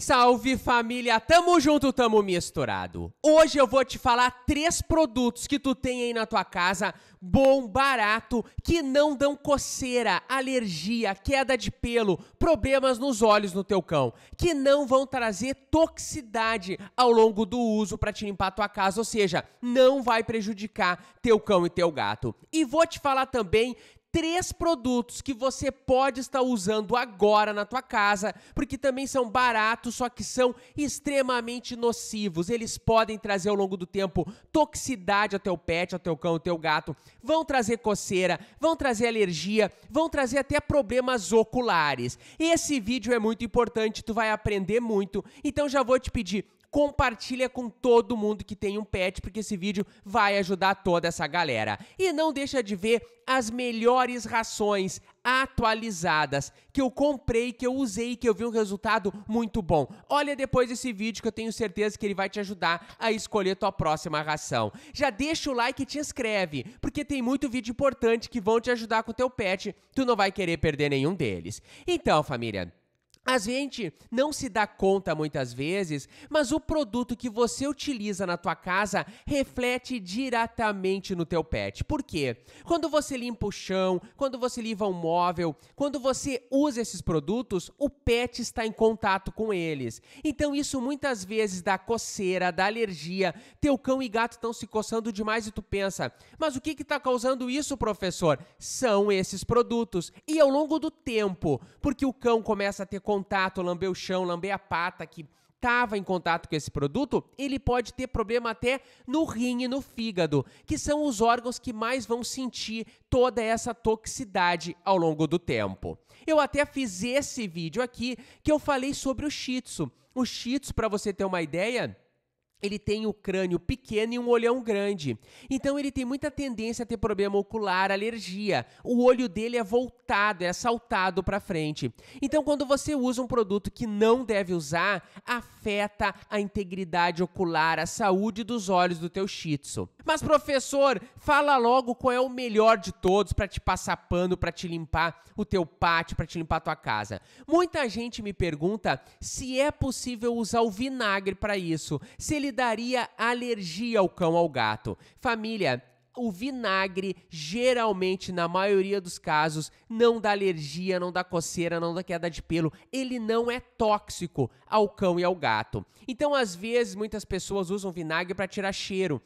Salve família, tamo junto, tamo misturado. Hoje eu vou te falar três produtos que tu tem aí na tua casa, bom, barato, que não dão coceira, alergia, queda de pelo, problemas nos olhos no teu cão, que não vão trazer toxicidade ao longo do uso para te limpar a tua casa, ou seja, não vai prejudicar teu cão e teu gato. E vou te falar também três produtos que você pode estar usando agora na tua casa, porque também são baratos, só que são extremamente nocivos. Eles podem trazer ao longo do tempo toxicidade ao teu pet, ao teu cão, ao teu gato, vão trazer coceira, vão trazer alergia, vão trazer até problemas oculares. Esse vídeo é muito importante, tu vai aprender muito. Então já vou te pedir compartilha com todo mundo que tem um pet, porque esse vídeo vai ajudar toda essa galera. E não deixa de ver as melhores rações atualizadas que eu comprei, que eu usei, que eu vi um resultado muito bom. Olha depois desse vídeo que eu tenho certeza que ele vai te ajudar a escolher tua próxima ração. Já deixa o like e te inscreve, porque tem muito vídeo importante que vão te ajudar com teu pet, tu não vai querer perder nenhum deles. Então, família, a gente não se dá conta muitas vezes, mas o produto que você utiliza na tua casa reflete diretamente no teu pet. Por quê? Quando você limpa o chão, quando você limpa um móvel, quando você usa esses produtos, o pet está em contato com eles. Então isso muitas vezes dá coceira, dá alergia. Teu cão e gato estão se coçando demais e tu pensa: "Mas o que está causando isso, professor?" São esses produtos. E ao longo do tempo, porque o cão começa a ter contato, lamber o chão, lamber a pata, que estava em contato com esse produto, ele pode ter problema até no rim e no fígado, que são os órgãos que mais vão sentir toda essa toxicidade ao longo do tempo. Eu até fiz esse vídeo aqui que eu falei sobre o shih tzu. O shih tzu, para você ter uma ideia, ele tem o crânio pequeno e um olhão grande. Então ele tem muita tendência a ter problema ocular, alergia. O olho dele é voltado, é saltado para frente. Então quando você usa um produto que não deve usar, afeta a integridade ocular, a saúde dos olhos do teu Shih Tzu. Mas professor, fala logo qual é o melhor de todos para te passar pano, para te limpar o teu pátio, para te limpar a tua casa. Muita gente me pergunta se é possível usar o vinagre para isso. Se ele daria alergia ao cão ao gato. Família, o vinagre geralmente, na maioria dos casos, não dá alergia, não dá coceira, não dá queda de pelo. Ele não é tóxico ao cão e ao gato. Então, às vezes, muitas pessoas usam vinagre para tirar cheiro.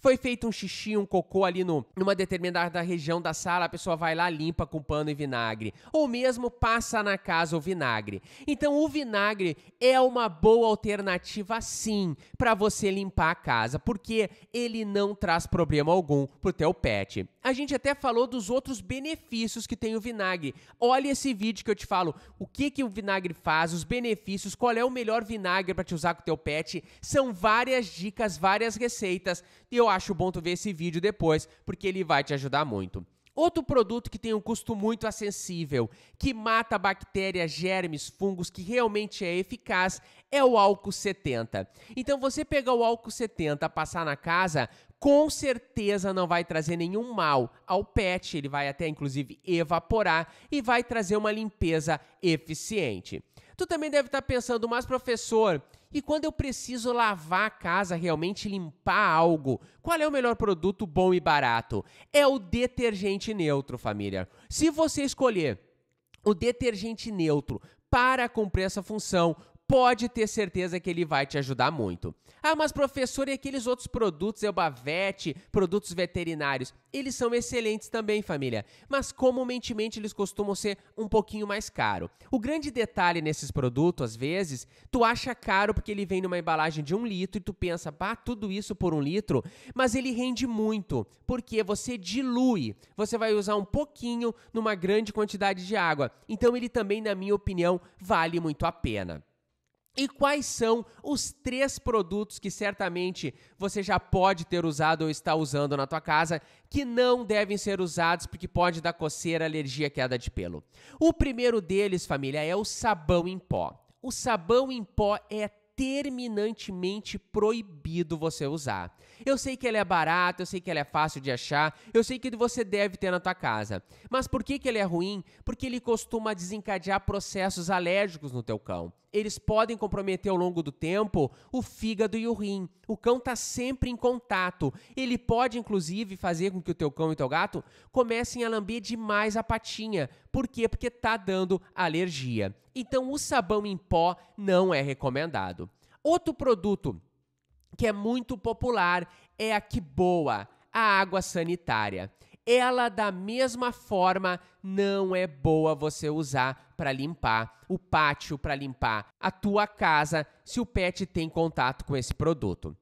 Foi feito um xixi, um cocô ali no, numa determinada região da sala, a pessoa vai lá, limpa com pano e vinagre. Ou mesmo passa na casa o vinagre. Então o vinagre é uma boa alternativa sim para você limpar a casa, porque ele não traz problema algum pro teu pet. A gente até falou dos outros benefícios que tem o vinagre. Olha esse vídeo que eu te falo, o que que o vinagre faz, os benefícios, qual é o melhor vinagre para te usar com o teu pet. São várias dicas, várias receitas. Eu eu acho bom tu ver esse vídeo depois, porque ele vai te ajudar muito. Outro produto que tem um custo muito acessível, que mata bactérias, germes, fungos, que realmente é eficaz, é o álcool 70. Então você pegar o álcool 70, passar na casa, com certeza não vai trazer nenhum mal ao pet, ele vai até inclusive evaporar e vai trazer uma limpeza eficiente. Tu também deve estar tá pensando, mas professor, e quando eu preciso lavar a casa, realmente limpar algo, qual é o melhor produto bom e barato? É o detergente neutro, família. Se você escolher o detergente neutro para cumprir essa função, pode ter certeza que ele vai te ajudar muito. Ah, mas professor, e aqueles outros produtos, Elbavete, produtos veterinários? Eles são excelentes também, família, mas comumente eles costumam ser um pouquinho mais caro. O grande detalhe nesses produtos, às vezes, tu acha caro porque ele vem numa embalagem de um litro e tu pensa, pá, tudo isso por um litro, mas ele rende muito, porque você dilui, você vai usar um pouquinho numa grande quantidade de água. Então ele também, na minha opinião, vale muito a pena. E quais são os três produtos que certamente você já pode ter usado ou está usando na tua casa que não devem ser usados porque pode dar coceira, alergia, queda de pelo? O primeiro deles, família, é o sabão em pó. O sabão em pó é terminantemente proibido você usar. Eu sei que ele é barato, eu sei que ele é fácil de achar, eu sei que você deve ter na tua casa. Mas por que, que ele é ruim? Porque ele costuma desencadear processos alérgicos no teu cão eles podem comprometer ao longo do tempo o fígado e o rim. O cão está sempre em contato. Ele pode, inclusive, fazer com que o teu cão e o teu gato comecem a lamber demais a patinha. Por quê? Porque está dando alergia. Então, o sabão em pó não é recomendado. Outro produto que é muito popular é a que boa, a água sanitária ela da mesma forma não é boa você usar para limpar o pátio, para limpar a tua casa, se o pet tem contato com esse produto.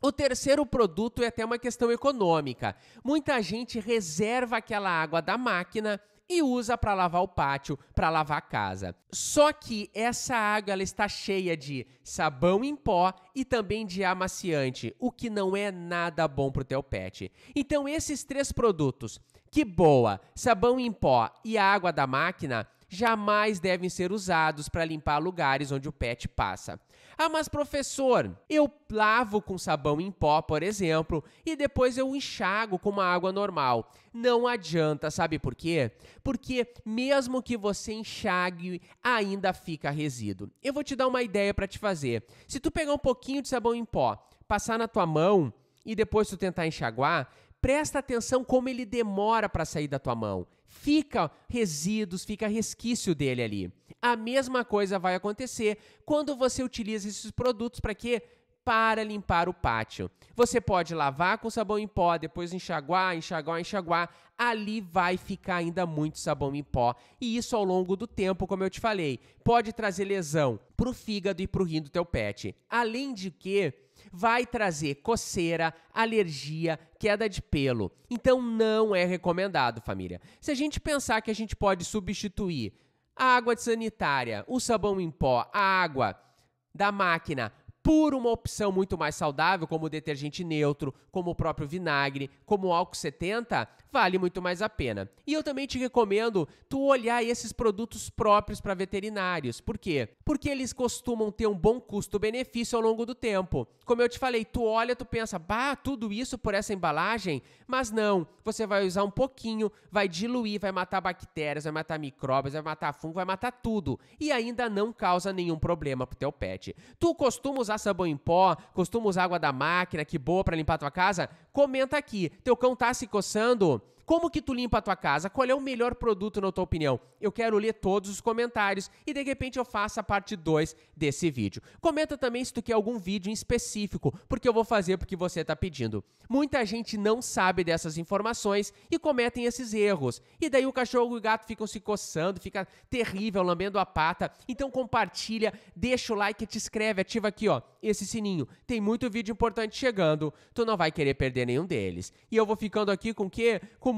O terceiro produto é até uma questão econômica. Muita gente reserva aquela água da máquina e usa para lavar o pátio, para lavar a casa. Só que essa água ela está cheia de sabão em pó e também de amaciante, o que não é nada bom para o teu pet. Então esses três produtos, que boa, sabão em pó e a água da máquina, jamais devem ser usados para limpar lugares onde o pet passa. Ah, mas professor, eu lavo com sabão em pó, por exemplo, e depois eu enxago com uma água normal. Não adianta, sabe por quê? Porque mesmo que você enxague, ainda fica resíduo. Eu vou te dar uma ideia para te fazer. Se tu pegar um pouquinho de sabão em pó, passar na tua mão e depois tu tentar enxaguar, presta atenção como ele demora para sair da tua mão. Fica resíduos, fica resquício dele ali. A mesma coisa vai acontecer quando você utiliza esses produtos para quê? Para limpar o pátio. Você pode lavar com sabão em pó, depois enxaguar, enxaguar, enxaguar. Ali vai ficar ainda muito sabão em pó. E isso ao longo do tempo, como eu te falei, pode trazer lesão pro fígado e pro rim do teu pet. Além de que vai trazer coceira, alergia, queda de pelo. Então não é recomendado, família. Se a gente pensar que a gente pode substituir a água sanitária, o sabão em pó, a água da máquina por uma opção muito mais saudável, como detergente neutro, como o próprio vinagre, como o álcool 70, vale muito mais a pena. E eu também te recomendo tu olhar esses produtos próprios para veterinários. Por quê? Porque eles costumam ter um bom custo-benefício ao longo do tempo. Como eu te falei, tu olha, tu pensa, bah, tudo isso por essa embalagem? Mas não, você vai usar um pouquinho, vai diluir, vai matar bactérias, vai matar micróbios, vai matar fungo, vai matar tudo. E ainda não causa nenhum problema pro teu pet. Tu costuma usar usar sabão em pó, costuma usar água da máquina, que boa para limpar tua casa, comenta aqui. Teu cão tá se coçando? Como que tu limpa a tua casa? Qual é o melhor produto na tua opinião? Eu quero ler todos os comentários e de repente eu faço a parte 2 desse vídeo. Comenta também se tu quer algum vídeo em específico, porque eu vou fazer porque você está pedindo. Muita gente não sabe dessas informações e cometem esses erros. E daí o cachorro e o gato ficam se coçando, fica terrível, lambendo a pata. Então compartilha, deixa o like, te inscreve, ativa aqui, ó, esse sininho. Tem muito vídeo importante chegando, tu não vai querer perder nenhum deles. E eu vou ficando aqui com o quê? Com